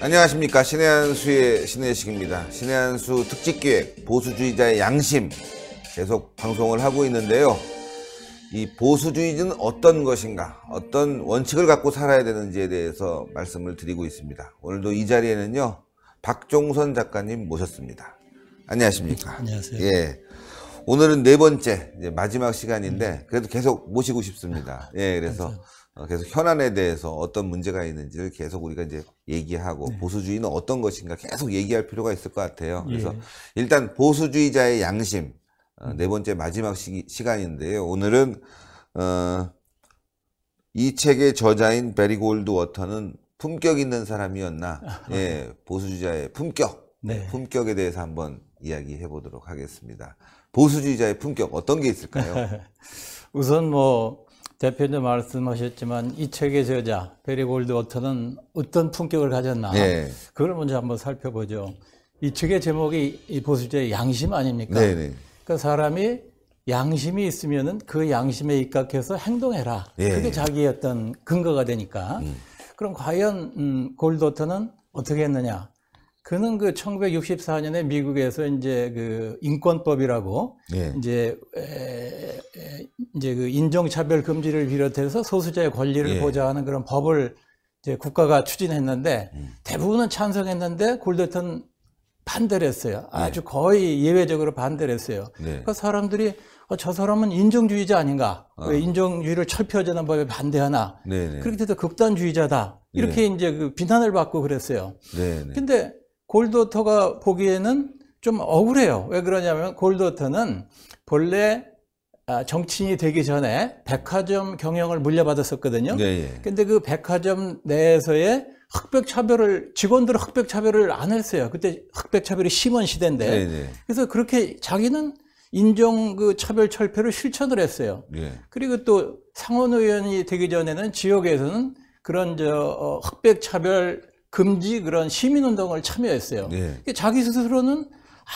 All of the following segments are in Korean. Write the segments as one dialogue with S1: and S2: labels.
S1: 안녕하십니까 신해한수의 신혜식입니다 신해한수 특집기획 보수주의자의 양심 계속 방송을 하고 있는데요. 이 보수주의는 어떤 것인가, 어떤 원칙을 갖고 살아야 되는지에 대해서 말씀을 드리고 있습니다. 오늘도 이 자리에는요, 박종선 작가님 모셨습니다. 안녕하십니까. 안녕하세요. 예. 오늘은 네 번째, 마지막 시간인데, 음. 그래도 계속 모시고 싶습니다. 예, 그래서 어, 계속 현안에 대해서 어떤 문제가 있는지를 계속 우리가 이제 얘기하고, 네. 보수주의는 어떤 것인가 계속 얘기할 필요가 있을 것 같아요. 그래서 예. 일단 보수주의자의 양심, 어, 네 번째 마지막 시, 시 간인데요 오늘은 어, 이 책의 저자인 베리 골드 워터는 품격 있는 사람이었나? 예, 보수주의자의 품격, 네. 품격에 대해서 한번 이야기해 보도록 하겠습니다. 보수주의자의 품격 어떤 게 있을까요?
S2: 우선 뭐 대표님 말씀하셨지만 이 책의 저자 베리 골드 워터는 어떤 품격을 가졌나? 네. 그걸 먼저 한번 살펴보죠. 이 책의 제목이 이 보수주의 양심 아닙니까? 네 그러니까 사람이 양심이 있으면은 그 양심에 입각해서 행동해라. 예. 그게 자기의 어떤 근거가 되니까. 음. 그럼 과연 음, 골도터는 어떻게 했느냐? 그는 그 1964년에 미국에서 이제 그 인권법이라고 예. 이제 에, 이제 그 인종차별 금지를 비롯해서 소수자의 권리를 예. 보장하는 그런 법을 이제 국가가 추진했는데 음. 대부분은 찬성했는데 골드는 반대를 했어요. 네. 아주 네. 거의 예외적으로 반대를 했어요. 네. 그 사람들이 어, 저 사람은 인종주의자 아닌가? 아. 왜 인종주의를 철폐하자는 법에 반대하나? 네, 네. 그렇게 해서 극단주의자다. 이렇게 네. 이제 그 비난을 받고 그랬어요. 네네. 근데 골도터가 보기에는 좀 억울해요. 왜 그러냐면 골도터는 본래 아, 정치인이 되기 전에 백화점 경영을 물려받았었거든요. 네네. 예. 근데 그 백화점 내에서의 흑백 차별을 직원들은 흑백 차별을 안 했어요. 그때 흑백 차별이 심한 시대인데. 네네. 네. 그래서 그렇게 자기는 인종 그 차별 철폐를 실천을 했어요. 네. 그리고 또 상원 의원이 되기 전에는 지역에서는 그런 저 어, 흑백 차별 금지 그런 시민 운동을 참여했어요. 네. 자기 스스로는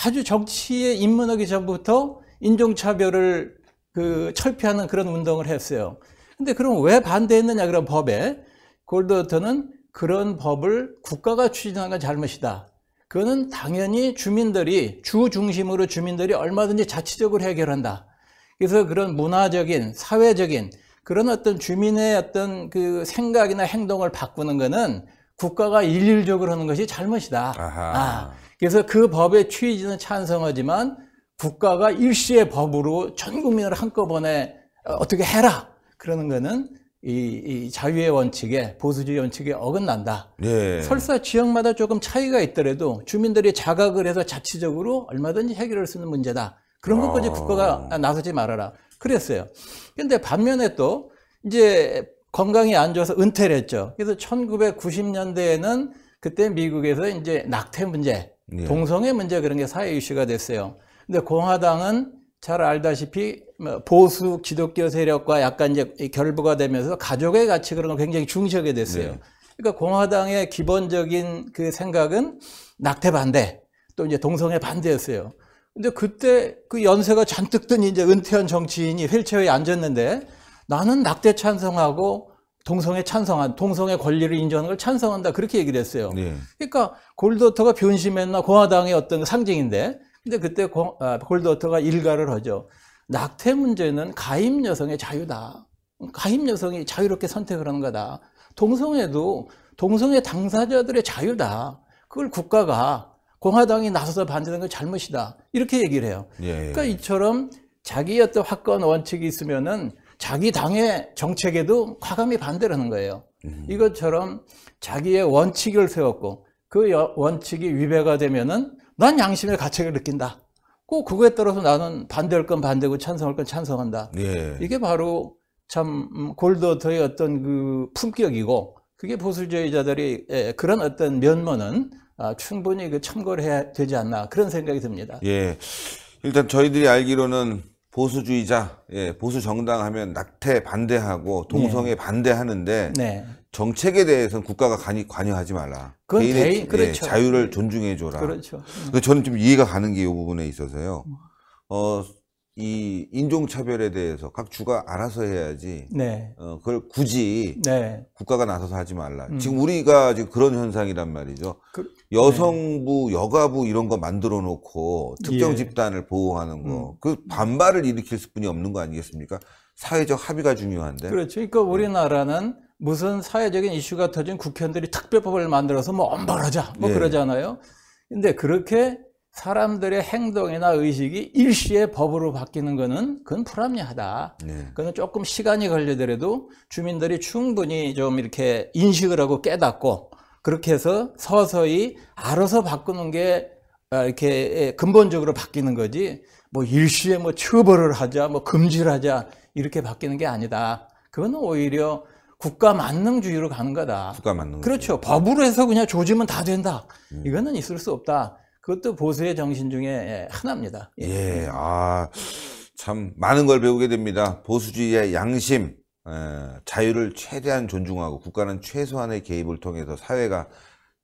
S2: 아주 정치에 입문하기 전부터 인종 차별을 그 철폐하는 그런 운동을 했어요. 근데 그럼 왜 반대했느냐 그런 법에 골드워터는 그런 법을 국가가 추진하는 건 잘못이다. 그거는 당연히 주민들이 주 중심으로 주민들이 얼마든지 자치적으로 해결한다. 그래서 그런 문화적인, 사회적인 그런 어떤 주민의 어떤 그 생각이나 행동을 바꾸는 거는 국가가 일률적으로 하는 것이 잘못이다. 아하. 아, 그래서 그 법의 취지는 찬성하지만 국가가 일시의 법으로 전 국민을 한꺼번에 어, 어떻게 해라 그러는 거는 이, 이, 자유의 원칙에 보수주의 원칙에 어긋난다.
S1: 예. 설사
S2: 지역마다 조금 차이가 있더라도 주민들이 자각을 해서 자치적으로 얼마든지 해결할 수 있는 문제다. 그런 아. 것까지 국가가 나서지 말아라. 그랬어요. 근데 반면에 또 이제 건강이 안 좋아서 은퇴를 했죠. 그래서 1990년대에는 그때 미국에서 이제 낙태 문제, 예. 동성애 문제 그런 게 사회 이슈가 됐어요. 근데 공화당은 잘 알다시피 뭐 보수 기독교 세력과 약간 이제 결부가 되면서 가족의 가치 그런 걸 굉장히 중시하게 됐어요. 네. 그러니까 공화당의 기본적인 그 생각은 낙태 반대 또 이제 동성애 반대였어요. 근데 그때 그 연세가 잔뜩 든 이제 은퇴한 정치인이 휠체어에 앉았는데 나는 낙태 찬성하고 동성애 찬성한 동성애 권리를 인정하는 걸 찬성한다 그렇게 얘기를 했어요. 네. 그러니까 골도터가 변심했나 공화당의 어떤 상징인데 근데 그때 골드워터가 아, 일가를 하죠. 낙태 문제는 가임 여성의 자유다. 가임 여성이 자유롭게 선택을 하는 거다. 동성애도 동성애 당사자들의 자유다. 그걸 국가가 공화당이 나서서 반대하는 건 잘못이다. 이렇게 얘기를 해요. 예. 예. 그러니까 이처럼 자기 어떤 확권 원칙이 있으면은 자기 당의 정책에도 과감히 반대를 하는 거예요. 음. 이것처럼 자기의 원칙을 세웠고 그 원칙이 위배가 되면은 난 양심의 가책을 느낀다. 꼭 그거에 따라서 나는 반대할 건 반대고 찬성할 건 찬성한다.
S1: 예. 이게
S2: 바로 참 음, 골드워터의 어떤 그 품격이고 그게 보수주의자들이 예, 그런 어떤 면모는 아, 충분히 그 참고를 해야 되지 않나 그런 생각이 듭니다. 예.
S1: 일단 저희들이 알기로는 보수주의자, 예, 보수 정당 하면 낙태 반대하고 동성애 네. 반대하는데 네. 정책에 대해서는 국가가 간이 관여하지 말라. 개인의 대인, 예, 그렇죠. 예, 자유를 네. 존중해 줘라. 그렇죠. 네. 저는 좀 이해가 가는 게 이 부분에 있어서요. 음. 어, 이 인종 차별에 대해서 각 주가 알아서 해야지. 네. 어, 그걸 굳이 네. 국가가 나서서 하지 말라. 음. 지금 우리가 지금 그런 현상이란 말이죠. 그, 여성부, 네. 여가부 이런 거 만들어 놓고 특정 예. 집단을 보호하는 거. 음. 그 반발을 일으킬 수뿐이 없는 거 아니겠습니까? 사회적 합의가 중요한데. 그렇죠.
S2: 그러니까 예. 우리나라는 무슨 사회적인 이슈가 터진 국회의원들이 특별법을 만들어서 뭐 엄벌하자 뭐 예. 그러잖아요. 근데 그렇게 사람들의 행동이나 의식이 일시에 법으로 바뀌는 거는 그건 불합리하다. 네. 예. 그건 조금 시간이 걸리더라도 주민들이 충분히 좀 이렇게 인식을 하고 깨닫고 그렇게 해서 서서히 알아서 바꾸는 게 아, 이렇게 예, 근본적으로 바뀌는 거지 뭐 일시에 뭐 처벌을 하자 뭐 금지를 하자 이렇게 바뀌는 게 아니다. 그거는 오히려 국가 만능주의로 가는 거다. 국가 만능. 그렇죠. 법으로 해서 그냥 조지면 다 된다. 음. 이거는 있을 수 없다. 그것도 보수의 정신 중에 예, 하나입니다.
S1: 예, 예. 아, 참 많은 걸 배우게 됩니다. 보수주의의 양심, 예, 자유를 최대한 존중하고 국가는 최소한의 개입을 통해서 사회가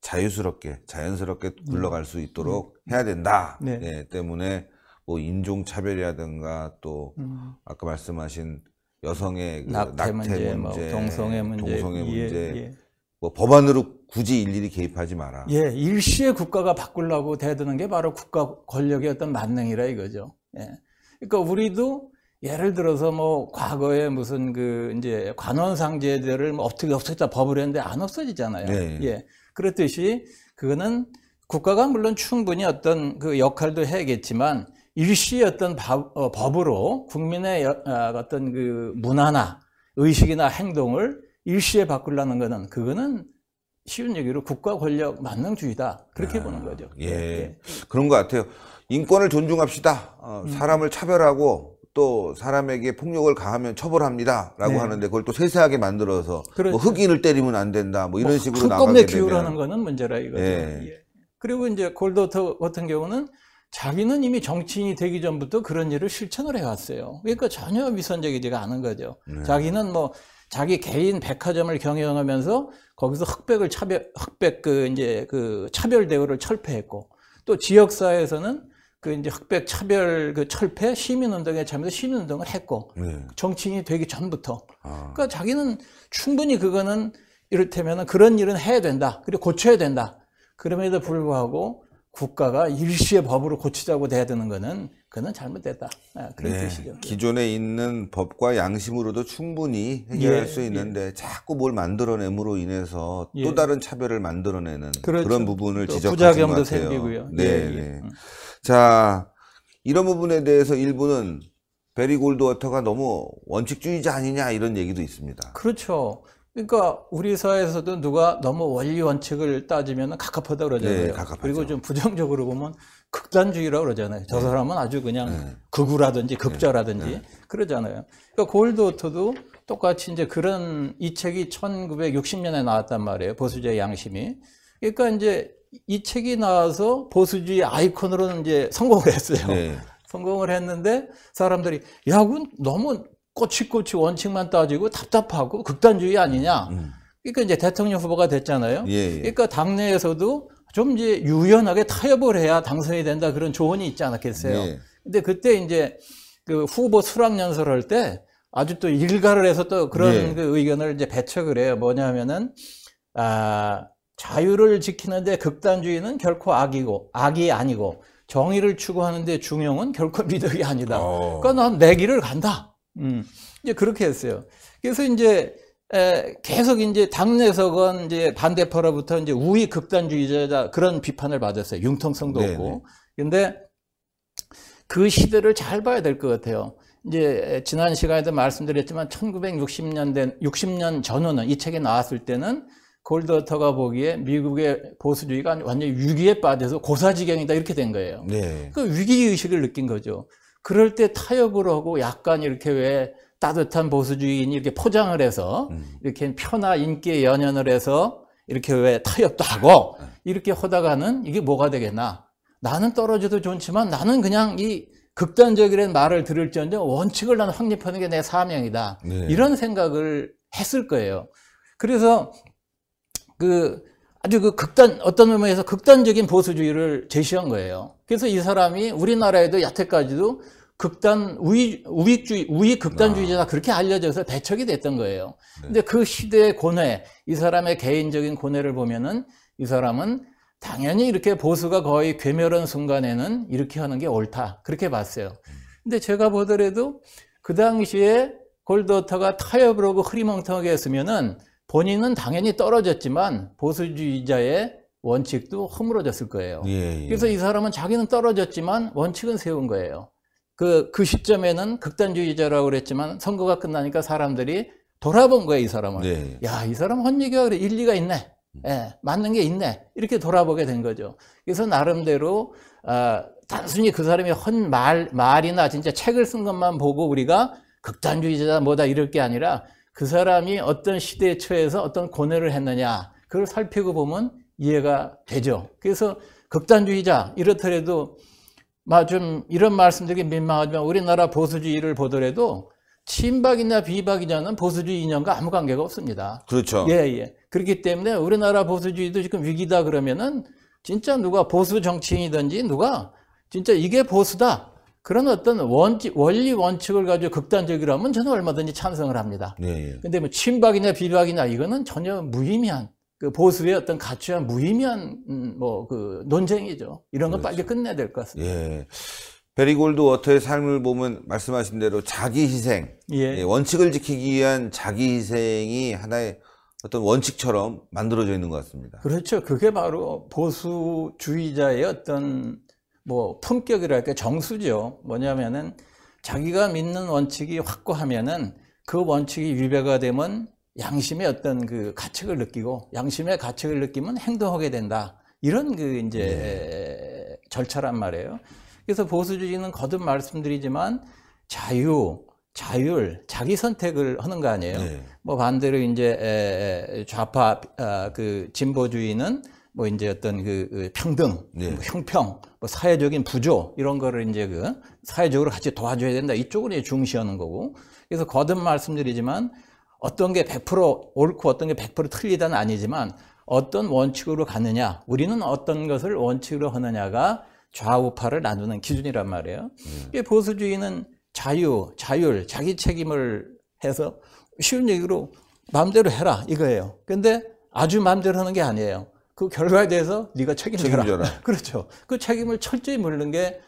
S1: 자유스럽게 자연스럽게 음. 굴러갈 수 있도록 음. 해야 된다 네. 예, 때문에 뭐 인종 차별이라든가 또 음. 아까 말씀하신 여성의 그 낙태, 낙태, 문제, 뭐 동성애 문제, 동성애 예, 문제 예, 예. 뭐 법안으로 굳이 일일이 개입하지 마라.
S2: 예, 일시에 국가가 바꾸려고 대드는 게 바로 국가 권력의 어떤 만능이라 이거죠. 예. 그러니까 우리도 예를 들어서 뭐 과거에 무슨 그 이제 관원상제들을 뭐 어떻게 없앴다 법을 했는데 안 없어지잖아요. 네. 예. 그렇듯이 그거는 국가가 물론 충분히 어떤 그 역할도 해야겠지만 일시 어떤 바, 어, 법으로 국민의 여, 아, 어떤 그 문화나 의식이나 행동을 일시에 바꾸려는 거는 그거는 쉬운 얘기로 국가 권력 만능주의다 그렇게 아, 보는 거죠.
S1: 예. 예. 그런 것 같아요. 인권을 존중합시다. 어, 음. 사람을 음. 차별하고 또 사람에게 폭력을 가하면 처벌합니다라고 네. 하는데 그걸 또 세세하게 만들어서 뭐 그렇죠. 뭐 흑인을 때리면 안 된다 뭐 이런 뭐 식으로 나가게 되면 기울라는
S2: 거는 문제라 이거죠. 네. 예. 그리고 이제 골더터 같은 경우는 자기는 이미 정치인이 되기 전부터 그런 일을 실천을 해왔어요. 그러니까 전혀 위선적이지가 않은 거죠. 네. 자기는 뭐 자기 개인 백화점을 경영하면서 거기서 흑백을 차별 흑백 그 이제 그 차별 대우를 철폐했고 또 지역사회에서는 그 이제 흑백 차별 그 철폐 시민운동에 참여 시민운동을 했고 네. 정치인이 되기 전부터 아. 그러니까 자기는 충분히 그거는 이를테면 그런 일은 해야 된다 그리고 고쳐야 된다 그럼에도 불구하고 국가가 일시의 법으로 고치자고 돼야 되는 거는 그는 잘못됐다 아, 그런 네. 뜻이죠.
S1: 기존에 있는 법과 양심으로도 충분히 해결할 예. 수 예. 있는데 예. 자꾸 뭘 만들어냄으로 인해서 예. 또 다른 차별을 만들어내는 그렇죠. 그런 부분을 지적하는 것 같아요. 부작용도 생기고요. 네. 예, 예. 네. 음. 자, 이런 부분에 대해서 일부는 베리 골드워터가 너무 원칙주의자 아니냐 이런 얘기도 있습니다.
S2: 그렇죠. 그러니까 우리 사회에서도 누가 너무 원리 원칙을 따지면 가깝하다 그러잖아요. 네, 그리고 좀 부정적으로 보면 극단주의라고 그러잖아요. 저 사람은 아주 그냥 네. 극우라든지 극자라든지 네. 네. 그러잖아요. 그러니까 골드워터도 똑같이 이제 그런 이 책이 1960년에 나왔단 말이에요. 보수자의 양심이. 그러니까 이제 이 책이 나와서 보수주의 아이콘으로는 이제 성공을
S1: 했어요. 네.
S2: 성공을 했는데 사람들이 야 그건 너무 꼬치꼬치 원칙만 따지고 답답하고 극단주의 아니냐. 음. 그러니까 이제 대통령 후보가 됐잖아요. 예, 예. 그러니까 당내에서도 좀 이제 유연하게 타협을 해야 당선이 된다 그런 조언이 있지 않았겠어요. 예. 근데 그때 이제 그 후보 수락 연설할 때 아주 또 일가를 해서 또 그런 네. 그 의견을 이제 배척을 해요. 뭐냐면은 아 자유를 지키는데 극단주의는 결코 악이고 악이 아니고 정의를 추구하는데 중용은 결코 미덕이 아니다. 어. 그러니까 난 내 길을 간다. 음. 이제 그렇게 했어요. 그래서 이제 에, 계속 이제 당내에석건 이제 반대파로부터 이제 우위 극단주의자다 그런 비판을 받았어요. 융통성도 네네. 없고. 근데 그 시대를 잘 봐야 될 것 같아요. 이제 지난 시간에도 말씀드렸지만 1960년대 60년 전후는 이 책이 나왔을 때는 골더터가 보기에 미국의 보수주의가 완전히 위기에 빠져서 고사지경이다 이렇게 된 거예요. 네. 그 위기의식을 느낀 거죠. 그럴 때 타협을 하고 약간 이렇게 왜 따뜻한 보수주의인이 렇게 포장을 해서 음. 이렇게 표나 인기에 연연을 해서 이렇게 왜 타협도 하고 네. 이렇게 하다가는 이게 뭐가 되겠나. 나는 떨어져도 좋지만 나는 그냥 이 극단적이라는 말을 들을지언정 원칙을 나 확립하는 게 내 사명이다. 네. 이런 생각을 했을 거예요. 그래서 그 아주 그 극단 어떤 의미에서 극단적인 보수주의를 제시한 거예요. 그래서 이 사람이 우리나라에도 여태까지도 극단 우위 우익주의 우익 극단주의자가 아. 그렇게 알려져서 배척이 됐던 거예요. 네. 근데 그 시대의 고뇌, 이 사람의 개인적인 고뇌를 보면은 이 사람은 당연히 이렇게 보수가 거의 괴멸한 순간에는 이렇게 하는 게 옳다. 그렇게 봤어요. 음. 근데 제가 보더라도 그 당시에 골드워터가 타협을 하고 흐리멍텅하게 했으면은 본인은 당연히 떨어졌지만 보수주의자의 원칙도 허물어졌을 거예요. 예, 예. 그래서 이 사람은 자기는 떨어졌지만 원칙은 세운 거예요. 그, 그 시점에는 극단주의자라고 그랬지만 선거가 끝나니까 사람들이 돌아본 거예요, 이 사람은. 예, 예, 야, 이 사람 헌얘기가 그래. 일리가 있네. 음. 예, 맞는 게 있네. 이렇게 돌아보게 된 거죠. 그래서 나름대로, 아, 단순히 그 사람이 헌 말, 말이나 진짜 책을 쓴 것만 보고 우리가 극단주의자다 뭐다 이럴 게 아니라 그 사람이 어떤 시대에 처해서 어떤 고뇌를 했느냐 그걸 살피고 보면 이해가 되죠. 그래서 극단주의자 이렇더라도 좀 이런 말씀드리기 민망하지만 우리나라 보수주의를 보더라도 친박이나 비박이냐는 보수주의 인연과 아무 관계가 없습니다. 그렇죠. 예, 예. 그렇기 때문에 우리나라 보수주의도 지금 위기다 그러면은 진짜 누가 보수 정치인이든지 누가 진짜 이게 보수다. 그런 어떤 원지, 원리 원칙을 가지고 극단적이라면 저는 얼마든지 찬성을 합니다. 네, 근데 뭐 친박이냐 비박이냐 이거는 전혀 무의미한 그 보수의 어떤 가치와 무의미한 음, 뭐그 논쟁이죠. 이런 건 그렇죠. 빨리 끝내야 될 것
S1: 같습니다. 예. 베리골드 워터의 삶을 보면 말씀하신 대로 자기 희생, 예. 예. 원칙을 지키기 위한 자기 희생이 하나의 어떤 원칙처럼 만들어져 있는 것 같습니다.
S2: 그렇죠. 그게 바로 보수주의자의 어떤 뭐 품격이랄까 정수죠. 뭐냐면은 자기가 믿는 원칙이 확고하면은 그 원칙이 위배가 되면 양심의 어떤 그 가책을 느끼고 양심의 가책을 느끼면 행동하게 된다. 이런 그 이제 네. 절차란 말이에요. 그래서 보수주의는 거듭 말씀드리지만 자유, 자율, 자기 선택을 하는 거 아니에요. 네. 뭐 반대로 이제 좌파 아, 그 진보주의는 뭐 이제 어떤 그, 그 평등, 네. 뭐 형평, 뭐 사회적인 부조 이런 거를 이제 그 사회적으로 같이 도와줘야 된다. 이쪽을 이제 중시하는 거고. 그래서 거듭 말씀드리지만 어떤 게 100% 옳고 어떤 게 100% 틀리다는 아니지만 어떤 원칙으로 가느냐, 우리는 어떤 것을 원칙으로 하느냐가 좌우파를 나누는 기준이란 말이에요. 네. 보수주의는 자유, 자율, 자기 책임을 해서 쉬운 얘기로 마음대로 해라 이거예요. 근데 아주 마음대로 하는 게 아니에요. 그 결과에 대해서 네가 책임져라. 책임져라. 그렇죠. 그 책임을 철저히 물는 게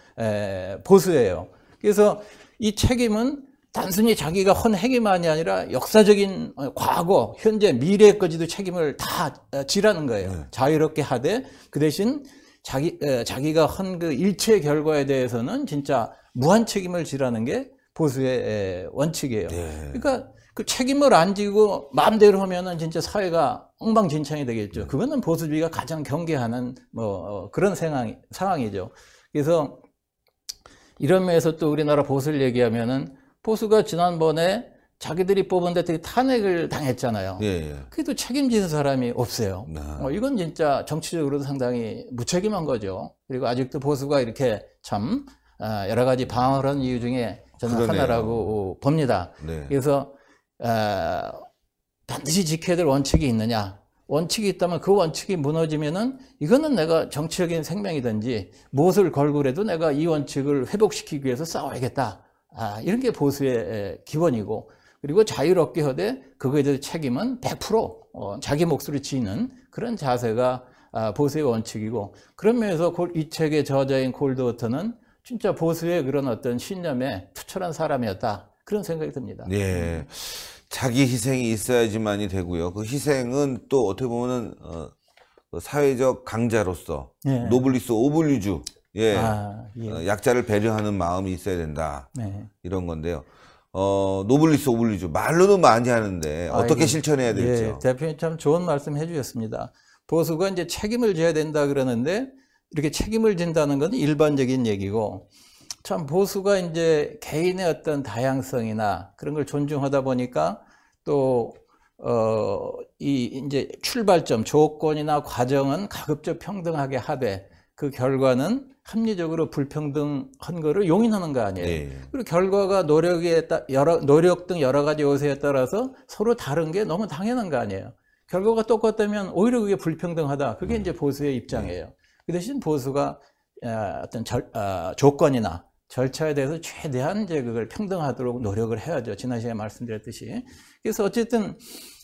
S2: 보수예요. 그래서 이 책임은 단순히 자기가 헌 행위만이 아니라 역사적인 어, 과거, 현재, 미래까지도 책임을 다 어, 지라는 거예요. 네. 자유롭게 하되 그 대신 자기 에, 자기가 헌 그 일체 결과에 대해서는 진짜 무한 책임을 지라는 게 보수의 에, 원칙이에요. 네. 그러니까 그 책임을 안 지고 마음대로 하면은 진짜 사회가 엉망진창이 되겠죠. 그거는 보수주의가 가장 경계하는 뭐 어, 그런 상황 상황이죠. 그래서 이런 면에서 또 우리나라 보수를 얘기하면은 보수가 지난번에 자기들이 뽑은 데통령 탄핵을 당했잖아요. 예, 예. 그래도 책임지는 사람이 없어요. 아. 어, 이건 진짜 정치적으로도 상당히 무책임한 거죠. 그리고 아직도 보수가 이렇게 참 아, 여러 가지 방어를 한 이유 중에 저는 그러네요. 하나라고 봅니다. 네. 그래서 어, 반드시 지켜야 될 원칙이 있느냐? 원칙이 있다면 그 원칙이 무너지면은 이거는 내가 정치적인 생명이든지 무엇을 걸고라도 내가 이 원칙을 회복시키기 위해서 싸워야겠다. 아, 이런 게 보수의 기본이고 그리고 자유롭게 하되 그거에 대해서 책임은 100% 어, 자기 목소리 지는 그런 자세가 아, 보수의 원칙이고 그런 면에서 이 책의 저자인 골드워터는 진짜 보수의 그런 어떤 신념에 투철한 사람이었다. 그런 생각이 듭니다.
S1: 예. 자기 희생이 있어야지만이 되고요. 그 희생은 또 어떻게 보면은 어, 그 사회적 강자로서 예. 노블리스 오블리주 예. 아, 예. 어, 약자를 배려하는 마음이 있어야 된다. 예. 이런 건데요. 어, 노블리스 오블리주 말로는 많이 하는데 아, 어떻게 아, 실천해야 예, 될지요?
S2: 대표님 참 좋은 말씀 해주셨습니다. 보수가 이제 책임을 져야 된다 그러는데 이렇게 책임을 진다는 건 일반적인 얘기고 참 보수가 이제 개인의 어떤 다양성이나 그런 걸 존중하다 보니까 또 어, 이, 이제 출발점, 조건이나 과정은 가급적 평등하게 하되 그 결과는 합리적으로 불평등한 거를 용인하는 거 아니에요. 네. 그리고 결과가 노력에 따, 여러, 노력 등 여러 가지 요소에 따라서 서로 다른 게 너무 당연한 거 아니에요. 결과가 똑같다면 오히려 그게 불평등하다. 그게 음. 이제 보수의 입장이에요. 네. 그 대신 보수가 아, 어떤 절, 어, 조건이나 절차에 대해서 최대한 이제 그걸 평등하도록 노력을 해야죠. 지난 시간에 말씀드렸듯이. 그래서 어쨌든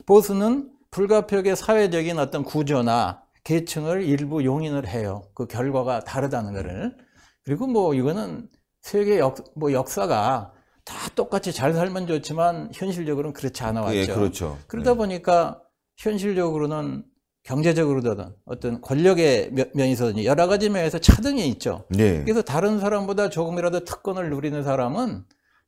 S2: 보수는 불가피하게 사회적인 어떤 구조나 계층을 일부 용인을 해요. 그 결과가 다르다는 거를. 그리고 뭐 이거는 세계 역, 뭐 역사가 다 똑같이 잘 살면 좋지만 현실적으로는 그렇지 않아 왔죠. 예, 그렇죠. 그러다 네. 보니까 현실적으로는 경제적으로든 어떤 권력의 면에서든 여러 가지 면에서 차등이 있죠. 네. 그래서 다른 사람보다 조금이라도 특권을 누리는 사람은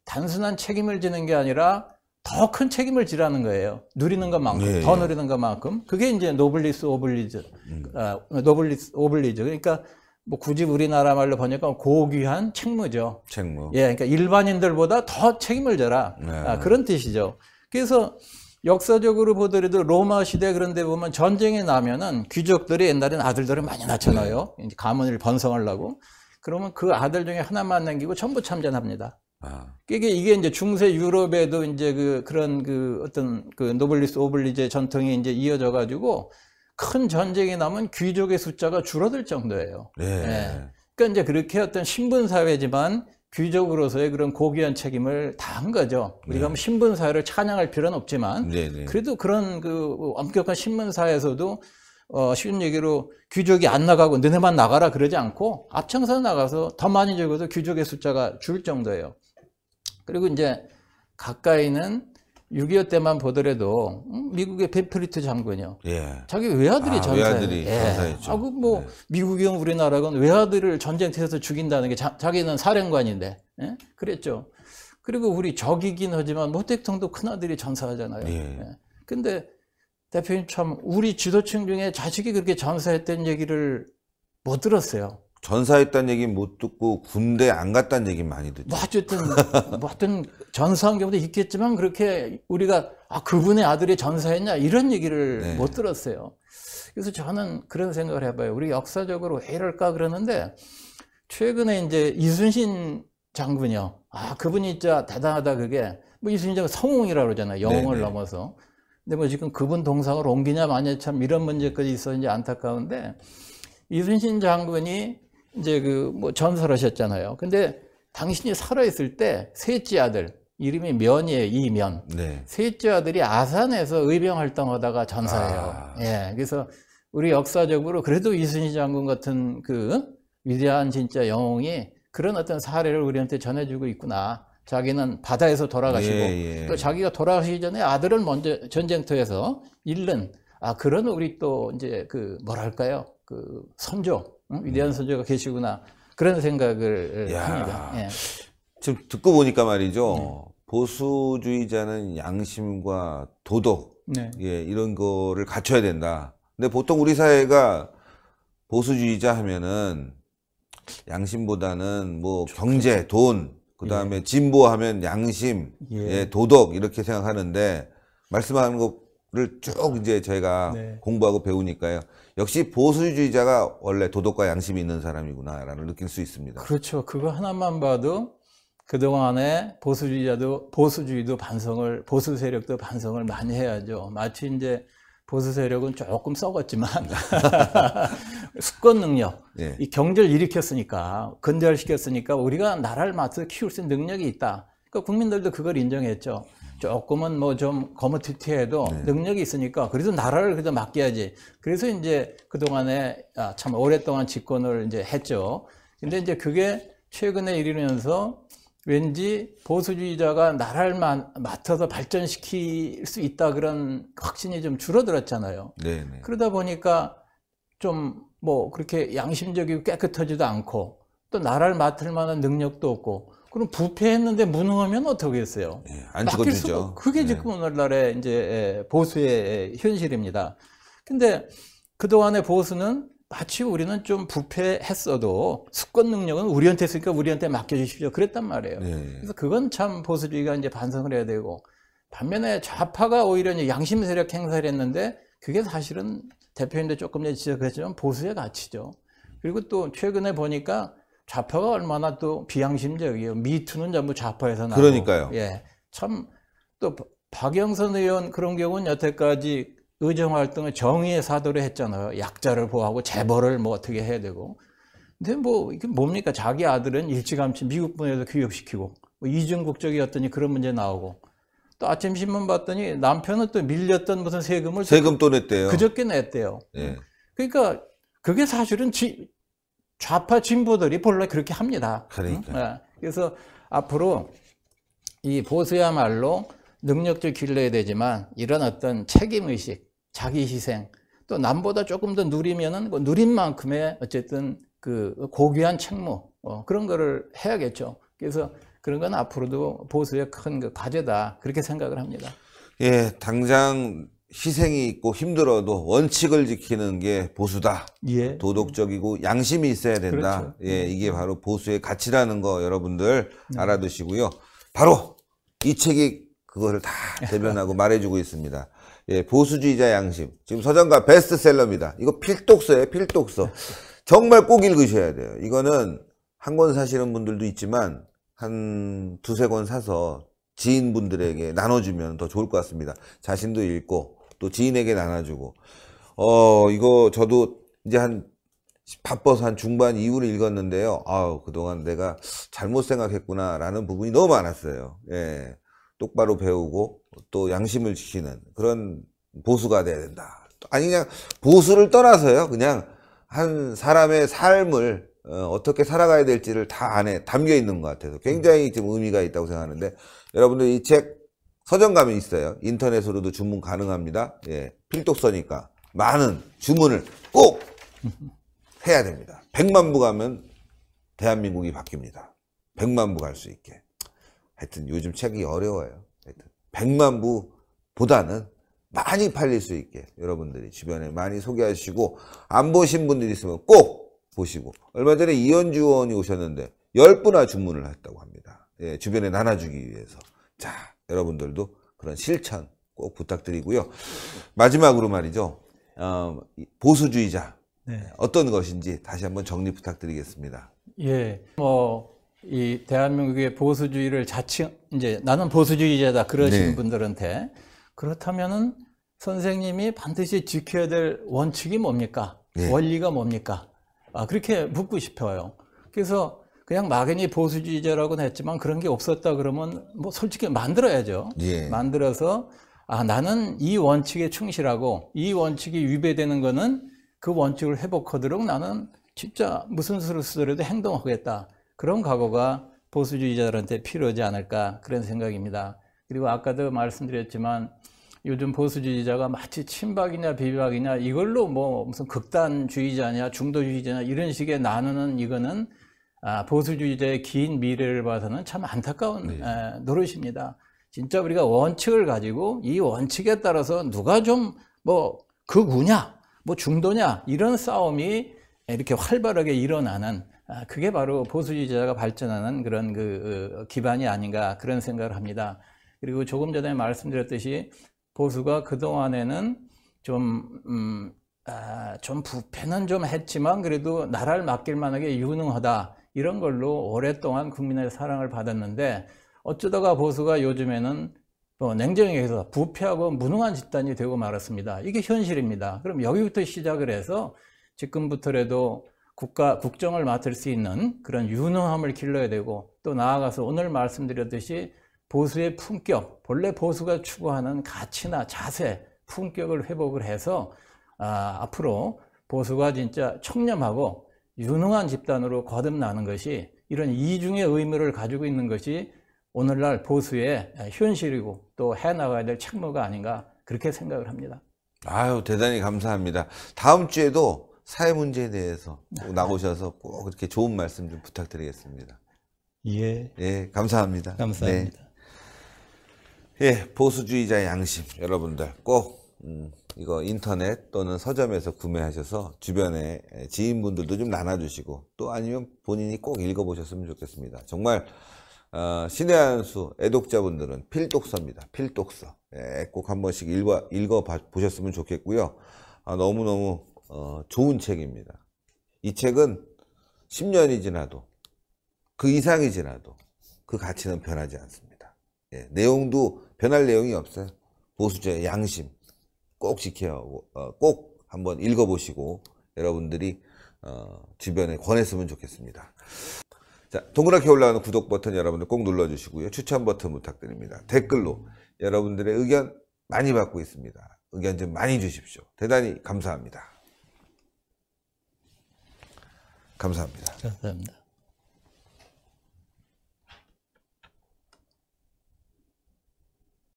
S2: 단순한 책임을 지는 게 아니라 더 큰 책임을 지라는 거예요. 누리는 것만큼, 네. 더 누리는 것만큼. 그게 이제 노블리스 오블리즈, 음. 아, 노블리스 오블리즈. 그러니까 뭐 굳이 우리나라 말로 번역하면 고귀한 책무죠. 책무. 예, 그러니까 일반인들보다 더 책임을 져라. 네. 아, 그런 뜻이죠. 그래서 역사적으로 보더라도 로마 시대 그런데 보면 전쟁이 나면은 귀족들이 옛날에는 아들들을 많이 낳잖아요. 네. 이 가문을 번성하려고. 그러면 그 아들 중에 하나만 남기고 전부 참전합니다. 아. 이게 이게 이제 중세 유럽에도 이제 그 그런 그 어떤 그 노블리스 오블리제 전통이 이제 이어져 가지고 큰 전쟁이 나면 귀족의 숫자가 줄어들 정도예요.
S1: 네. 예.
S2: 그러니까 이제 그렇게 어떤 신분 사회지만 귀족으로서의 그런 고귀한 책임을 다 한 거죠. 우리가 네. 뭐 신분사회를 찬양할 필요는 없지만 네네. 네. 그래도 그런 그 엄격한 신분사회에서도 어, 쉬운 얘기로 귀족이 안 나가고 너네만 나가라 그러지 않고 앞장서 나가서 더 많이 적어도 귀족의 숫자가 줄 정도예요. 그리고 이제 가까이는 6.25 때만 보더라도 음, 미국의 베프리트 장군이요. 예. 자기 외아들이 아, 전사예요. 예. 아, 그뭐 네. 미국이건 우리나라건 외아들을 전쟁터에서 죽인다는 게 자, 자 기는 사령관인데 예? 그랬죠. 그리고 우리 적이긴 하지만 모택통도 큰아들이 전사하잖아요. 예. 예. 근데 대표님 참 우리 지도층 중에 자식이 그렇게 전사했던 얘기를 못 들었어요.
S1: 전사했다는 얘기 못 듣고 군대 안 갔다는 얘기 많이 듣죠. 뭐
S2: 어쨌든 뭐 하여튼 전사한 경우도 있겠지만 그렇게 우리가 아 그분의 아들이 전사했냐 이런 얘기를 네. 못 들었어요. 그래서 저는 그런 생각을 해봐요. 우리 역사적으로 왜 이럴까 그러는데 최근에 이제 이순신 장군이요. 아 그분이 진짜 대단하다 그게 뭐 이순신 장군 성웅이라고 그러잖아요. 네, 영웅을 네네. 넘어서. 근데 뭐 지금 그분 동상을 옮기냐 마냐 참 이런 문제까지 있어서 이 안타까운데 이순신 장군이 이제 그 뭐 전설하셨잖아요. 근데 당신이 살아있을 때 셋째 아들 이름이 면이에요. 이면. 네. 셋째 아들이 아산에서 의병 활동하다가 전사해요. 아. 예. 그래서 우리 역사적으로 그래도 이순희 장군 같은 그 위대한 진짜 영웅이 그런 어떤 사례를 우리한테 전해주고 있구나. 자기는 바다에서 돌아가시고 예, 예. 또 자기가 돌아가시기 전에 아들을 먼저 전쟁터에서 잃는 아 그런 우리 또 이제 그 뭐랄까요
S1: 그 선조 응? 위대한 선조가 계시구나 그런 생각을 예, 야, 합니다. 예. 지금 듣고 보니까 말이죠 네. 보수주의자는 양심과 도덕 네. 예, 이런 거를 갖춰야 된다. 근데 보통 우리 사회가 보수주의자 하면은 양심보다는 뭐 경제, 돈, 그 다음에 예. 진보하면 양심, 예. 예. 도덕 이렇게 생각하는데 말씀하는 거를 쭉 이제 저희가 네. 공부하고 배우니까요. 역시 보수주의자가 원래 도덕과 양심이 있는 사람이구나라는 느낄 수 있습니다.
S2: 그렇죠. 그거 하나만 봐도 그동안에 보수주의자도 보수주의도 반성을 보수 세력도 반성을 많이 해야죠. 마치 이제 보수 세력은 조금 썩었지만 수권 능력, 네. 이 경제를 일으켰으니까 근절시켰으니까 우리가 나라를 맡아 키울 수 있는 능력이 있다. 그러니까 국민들도 그걸 인정했죠. 조금은 뭐 좀 거무튀튀해도 네. 능력이 있으니까 그래도 나라를 그래도 맡겨야지. 그래서 이제 그동안에 아, 참 오랫동안 집권을 이제 했죠. 근데 이제 그게 최근에 이르면서 왠지 보수주의자가 나라를 맡아서 발전시킬 수 있다 그런 확신이 좀 줄어들었잖아요. 네네. 네. 그러다 보니까 좀 뭐 그렇게 양심적이고 깨끗하지도 않고 또 나라를 맡을 만한 능력도 없고 그럼 부패했는데 무능하면 어떻게했어요 예, 안 죽어주죠. 그게 네. 지금 예. 오늘날의 이제 예, 보수의 현실입니다. 근데 그동안의 보수는 마치 우리는 좀 부패했어도 수권 능력은 우리한테 있으니까 우리한테 맡겨주십시오. 그랬단 말이에요. 예. 그래서 그건 참 보수주의가 이제 반성을 해야 되고 반면에 좌파가 오히려 양심 세력 행사를 했는데 그게 사실은 대표님도 조금 전에 지적했지만 보수의 가치죠. 그리고 또 최근에 보니까 좌파가 얼마나 또 비양심적이에요. 미투는 전부 좌파에서 나고. 그러니까요. 예. 참 또 박영선 의원 그런 경우는 여태까지 의정 활동을 정의의 사도를 했잖아요. 약자를 보호하고 재벌을 뭐 어떻게 해야 되고. 근데 뭐 이게 뭡니까? 자기 아들은 일찌감치 미국 분에서 교육시키고 뭐 이중국적이 었더니 그런 문제 나오고 또 아침 신문 봤더니 남편은 또 밀렸던 무슨 세금을
S1: 세금 또 냈대요. 그저께 냈대요. 예.
S2: 그러니까 그게 사실은 지, 좌파 진보들이 본래 그렇게 합니다.
S1: 그러니까.
S2: 그래서 앞으로 이 보수야말로 능력도 길러야 되지만 이런 어떤 책임의식, 자기희생 또 남보다 조금 더 누리면은 뭐 그 누린 만큼의 어쨌든 그 고귀한 책무 어, 그런 거를 해야겠죠. 그래서 그런 건 앞으로도 보수의 큰그 과제다 그렇게 생각을 합니다.
S1: 예, 당장 희생이 있고 힘들어도 원칙을 지키는 게 보수다. 예. 도덕적이고 양심이 있어야 된다. 그렇죠. 예, 음. 이게 바로 보수의 가치라는 거 여러분들 네. 알아두시고요. 바로 이 책이 그거를 다 대변하고 말해주고 있습니다. 예, 보수주의자 양심. 지금 서정가 베스트셀러입니다. 이거 필독서예요, 필독서. 정말 꼭 읽으셔야 돼요. 이거는 한 권 사시는 분들도 있지만 한 두세 권 사서 지인분들에게 나눠주면 더 좋을 것 같습니다. 자신도 읽고 또 지인에게 나눠주고 어 이거 저도 이제 한 바빠서 한 중반 이후를 읽었는데요. 아우 그동안 내가 잘못 생각했구나라는 부분이 너무 많았어요. 예. 똑바로 배우고 또 양심을 지키는 그런 보수가 돼야 된다. 아니 그냥 보수를 떠나서요. 그냥 한 사람의 삶을 어, 어떻게 살아가야 될지를 다 안에 담겨 있는 것 같아서 굉장히 지금 의미가 있다고 생각하는데 여러분들 이책 서점 가면 있어요. 인터넷으로도 주문 가능합니다. 예, 필독서니까 많은 주문을 꼭 해야 됩니다. 100만 부 가면 대한민국이 바뀝니다. 100만 부 갈 수 있게. 하여튼 요즘 책이 어려워요. 하여튼 100만 부보다는 많이 팔릴 수 있게 여러분들이 주변에 많이 소개하시고 안 보신 분들 이 있으면 꼭 보시고 얼마 전에 이현주 의원이 오셨는데 10분화 주문을 했다고 합니다. 예, 주변에 나눠주기 위해서. 자, 여러분들도 그런 실천 꼭 부탁드리고요. 마지막으로 말이죠. 어, 보수주의자 네. 어떤 것인지 다시 한번 정리 부탁드리겠습니다.
S2: 예, 뭐이 대한민국의 보수주의를 자칭 이제 나는 보수주의자다 그러신 네. 분들한테 그렇다면은 선생님이 반드시 지켜야 될 원칙이 뭡니까? 네. 원리가 뭡니까? 아, 그렇게 묻고 싶어요. 그래서 그냥 막연히 보수주의자라고는 했지만 그런 게 없었다 그러면 뭐 솔직히 만들어야죠. 예. 만들어서 아 나는 이 원칙에 충실하고 이 원칙이 위배되는 거는 그 원칙을 회복하도록 나는 진짜 무슨 수를 쓰더라도 행동하겠다. 그런 각오가 보수주의자들한테 필요하지 않을까 그런 생각입니다. 그리고 아까도 말씀드렸지만 요즘 보수주의자가 마치 친박이냐 비박이냐 이걸로 뭐 무슨 극단주의자냐 중도주의자냐 이런 식의 나누는 이거는 아, 보수주의자의 긴 미래를 봐서는 참 안타까운 네. 에, 노릇입니다. 진짜 우리가 원칙을 가지고 이 원칙에 따라서 누가 좀 뭐 극우냐, 뭐 중도냐 이런 싸움이 이렇게 활발하게 일어나는 아, 그게 바로 보수주의자가 발전하는 그런 그 어, 기반이 아닌가 그런 생각을 합니다. 그리고 조금 전에 말씀드렸듯이 보수가 그동안에는 좀, 음, 아, 좀 부패는 좀 했지만 그래도 나라를 맡길 만하게 유능하다. 이런 걸로 오랫동안 국민의 사랑을 받았는데 어쩌다가 보수가 요즘에는 뭐 냉정히 해서 부패하고 무능한 집단이 되고 말았습니다. 이게 현실입니다. 그럼 여기부터 시작을 해서 지금부터라도 국가 국정을 맡을 수 있는 그런 유능함을 길러야 되고 또 나아가서 오늘 말씀드렸듯이 보수의 품격, 본래 보수가 추구하는 가치나 자세, 품격을 회복을 해서 아, 앞으로 보수가 진짜 청렴하고 유능한 집단으로 거듭나는 것이 이런 이중의 의미를 가지고 있는 것이 오늘날 보수의 현실이고 또 해나가야 될 책무가 아닌가 그렇게 생각을 합니다.
S1: 아유 대단히 감사합니다. 다음 주에도 사회 문제에 대해서 나오셔서 꼭 그렇게 좋은 말씀 좀 부탁드리겠습니다. 예. 예, 감사합니다. 감사합니다. 네. 예, 보수주의자 양심 여러분들 꼭 음. 이거 인터넷 또는 서점에서 구매하셔서 주변에 지인분들도 좀 나눠주시고 또 아니면 본인이 꼭 읽어보셨으면 좋겠습니다. 정말 어, 신의 한수 애독자분들은 필독서입니다. 필독서 예, 꼭 한번씩 읽어 읽어보셨으면 좋겠고요. 아, 너무너무 어, 좋은 책입니다. 이 책은 10년이 지나도 그 이상이 지나도 그 가치는 변하지 않습니다. 예, 내용도 변할 내용이 없어요. 보수자의 양심 꼭 지켜야 하고 어, 꼭 한번 읽어보시고 여러분들이 어, 주변에 권했으면 좋겠습니다. 자, 동그랗게 올라오는 구독 버튼 여러분들 꼭 눌러주시고요. 추천 버튼 부탁드립니다. 댓글로 여러분들의 의견 많이 받고 있습니다. 의견 좀 많이 주십시오. 대단히 감사합니다. 감사합니다. 감사합니다.